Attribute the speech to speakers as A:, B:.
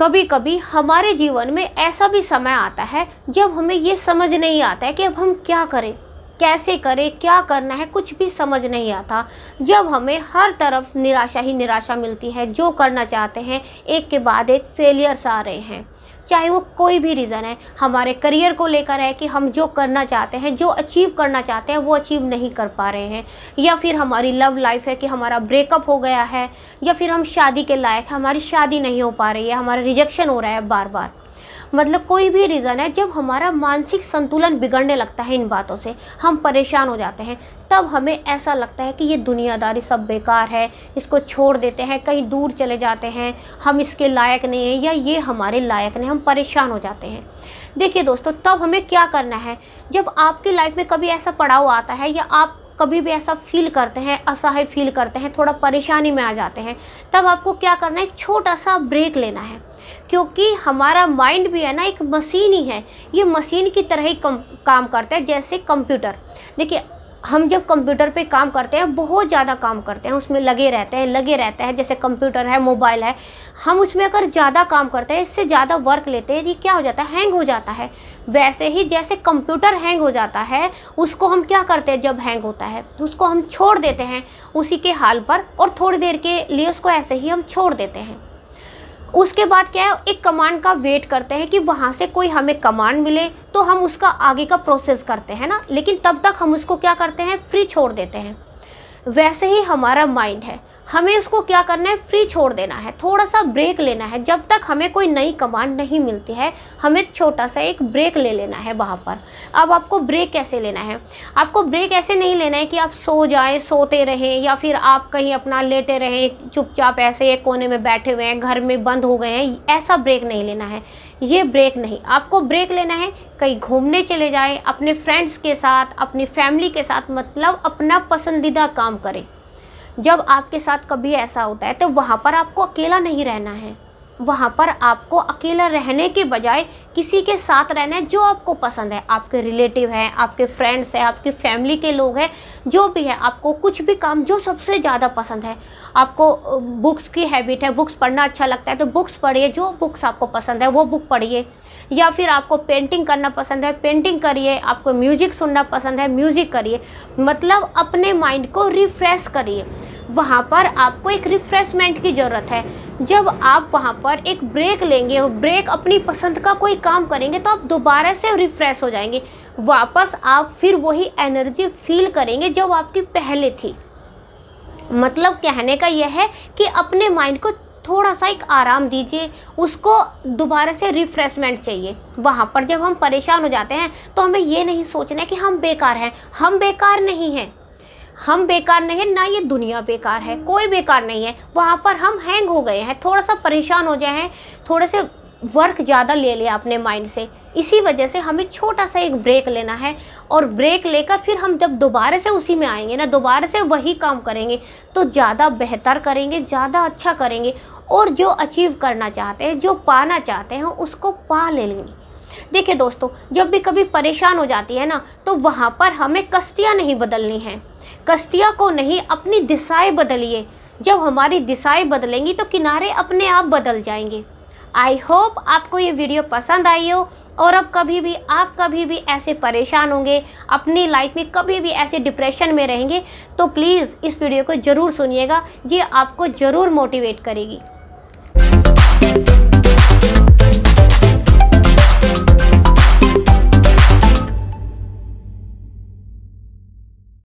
A: कभी कभी हमारे जीवन में ऐसा भी समय आता है जब हमें ये समझ नहीं आता है कि अब हम क्या करें कैसे करें क्या करना है कुछ भी समझ नहीं आता जब हमें हर तरफ निराशा ही निराशा मिलती है जो करना चाहते हैं एक के बाद एक फेलियर्स आ रहे हैं चाहे वो कोई भी रीज़न है हमारे करियर को लेकर है कि हम जो करना चाहते हैं जो अचीव करना चाहते हैं वो अचीव नहीं कर पा रहे हैं या फिर हमारी लव लाइफ है कि हमारा ब्रेकअप हो गया है या फिर हम शादी के लायक हमारी शादी नहीं हो पा रही है हमारा रिजेक्शन हो रहा है बार बार मतलब कोई भी रीज़न है जब हमारा मानसिक संतुलन बिगड़ने लगता है इन बातों से हम परेशान हो जाते हैं तब हमें ऐसा लगता है कि ये दुनियादारी सब बेकार है इसको छोड़ देते हैं कहीं दूर चले जाते हैं हम इसके लायक नहीं हैं या ये हमारे लायक नहीं हम परेशान हो जाते हैं देखिए दोस्तों तब हमें क्या करना है जब आपकी लाइफ में कभी ऐसा पड़ाव आता है या आप कभी भी ऐसा फील करते हैं असहाय फील करते हैं थोड़ा परेशानी में आ जाते हैं तब आपको क्या करना है एक छोटा सा ब्रेक लेना है क्योंकि हमारा माइंड भी है ना एक मशीन ही है ये मशीन की तरह ही कम, काम करता है जैसे कंप्यूटर देखिए हम जब कंप्यूटर पे काम करते हैं बहुत ज़्यादा काम करते हैं उसमें लगे रहते हैं लगे रहते हैं जैसे कंप्यूटर है मोबाइल है हम उसमें अगर ज़्यादा काम करते हैं इससे ज़्यादा वर्क लेते हैं ये क्या हो जाता है हैंग हो जाता है वैसे ही जैसे कंप्यूटर हैंग हो जाता है उसको हम क्या करते हैं जब हैंग होता है उसको हम छोड़ देते हैं उसी के हाल पर और थोड़ी देर के लिए उसको ऐसे ही हम छोड़ देते हैं उसके बाद क्या है एक कमांड का वेट करते हैं कि वहाँ से कोई हमें कमांड मिले तो हम उसका आगे का प्रोसेस करते हैं ना लेकिन तब तक हम उसको क्या करते हैं फ्री छोड़ देते हैं वैसे ही हमारा माइंड है हमें इसको क्या करना है फ्री छोड़ देना है थोड़ा सा ब्रेक लेना है जब तक हमें कोई नई कमांड नहीं मिलती है हमें छोटा सा एक ब्रेक ले लेना है वहाँ पर अब आपको ब्रेक कैसे लेना है आपको ब्रेक ऐसे नहीं लेना है कि आप सो जाएं सोते रहें या फिर आप कहीं अपना लेटे रहें चुपचाप ऐसे एक कोने में बैठे हुए हैं घर में बंद हो गए हैं ऐसा ब्रेक नहीं लेना है ये ब्रेक नहीं आपको ब्रेक लेना है कहीं घूमने चले जाएँ अपने फ्रेंड्स के साथ अपनी फैमिली के साथ मतलब अपना पसंदीदा काम काम करें जब आपके साथ कभी ऐसा होता है तो वहाँ पर आपको अकेला नहीं रहना है वहाँ पर आपको अकेला रहने के बजाय किसी के साथ रहना है जो आपको पसंद है आपके रिलेटिव हैं आपके फ्रेंड्स हैं आपकी फैमिली के लोग हैं जो भी है आपको कुछ भी काम जो सबसे ज़्यादा पसंद है आपको बुक्स की हैबिट है बुक्स पढ़ना अच्छा लगता है तो बुक्स पढ़िए जो बुक्स आपको पसंद है वो बुक पढ़िए या फिर आपको पेंटिंग करना पसंद है पेंटिंग करिए आपको म्यूज़िक सुनना पसंद है म्यूज़िक करिए मतलब अपने माइंड को रिफ़्रेश करिए वहाँ पर आपको एक रिफ़्रेशमेंट की ज़रूरत है जब आप वहाँ पर एक ब्रेक लेंगे ब्रेक अपनी पसंद का कोई काम करेंगे तो आप दोबारा से रिफ़्रेश हो जाएंगे वापस आप फिर वही एनर्जी फील करेंगे जो आपकी पहले थी मतलब कहने का यह है कि अपने माइंड को थोड़ा सा एक आराम दीजिए उसको दोबारा से रिफ़्रेशमेंट चाहिए वहाँ पर जब हम परेशान हो जाते हैं तो हमें ये नहीं सोचना कि हम बेकार हैं हम बेकार नहीं हैं हम बेकार नहीं है ना ये दुनिया बेकार है कोई बेकार नहीं है वहाँ पर हम हैंग हो गए हैं थोड़ा सा परेशान हो जाए हैं थोड़े से वर्क ज़्यादा ले लिया अपने माइंड से इसी वजह से हमें छोटा सा एक ब्रेक लेना है और ब्रेक लेकर फिर हम जब दोबारा से उसी में आएंगे ना दोबारा से वही काम करेंगे तो ज़्यादा बेहतर करेंगे ज़्यादा अच्छा करेंगे और जो अचीव करना चाहते हैं जो पाना चाहते हैं उसको पा ले लेंगे देखिए दोस्तों जब भी कभी परेशान हो जाती है ना तो वहाँ पर हमें कश्तियाँ नहीं बदलनी हैं कश्तिया को नहीं अपनी दिशाएं बदलिए जब हमारी दिशाएं बदलेंगी तो किनारे अपने आप बदल जाएंगे आई होप आपको ये वीडियो पसंद आई हो और अब कभी भी आप कभी भी ऐसे परेशान होंगे अपनी लाइफ में कभी भी ऐसे डिप्रेशन में रहेंगे तो प्लीज़ इस वीडियो को ज़रूर सुनिएगा ये आपको ज़रूर मोटिवेट करेगी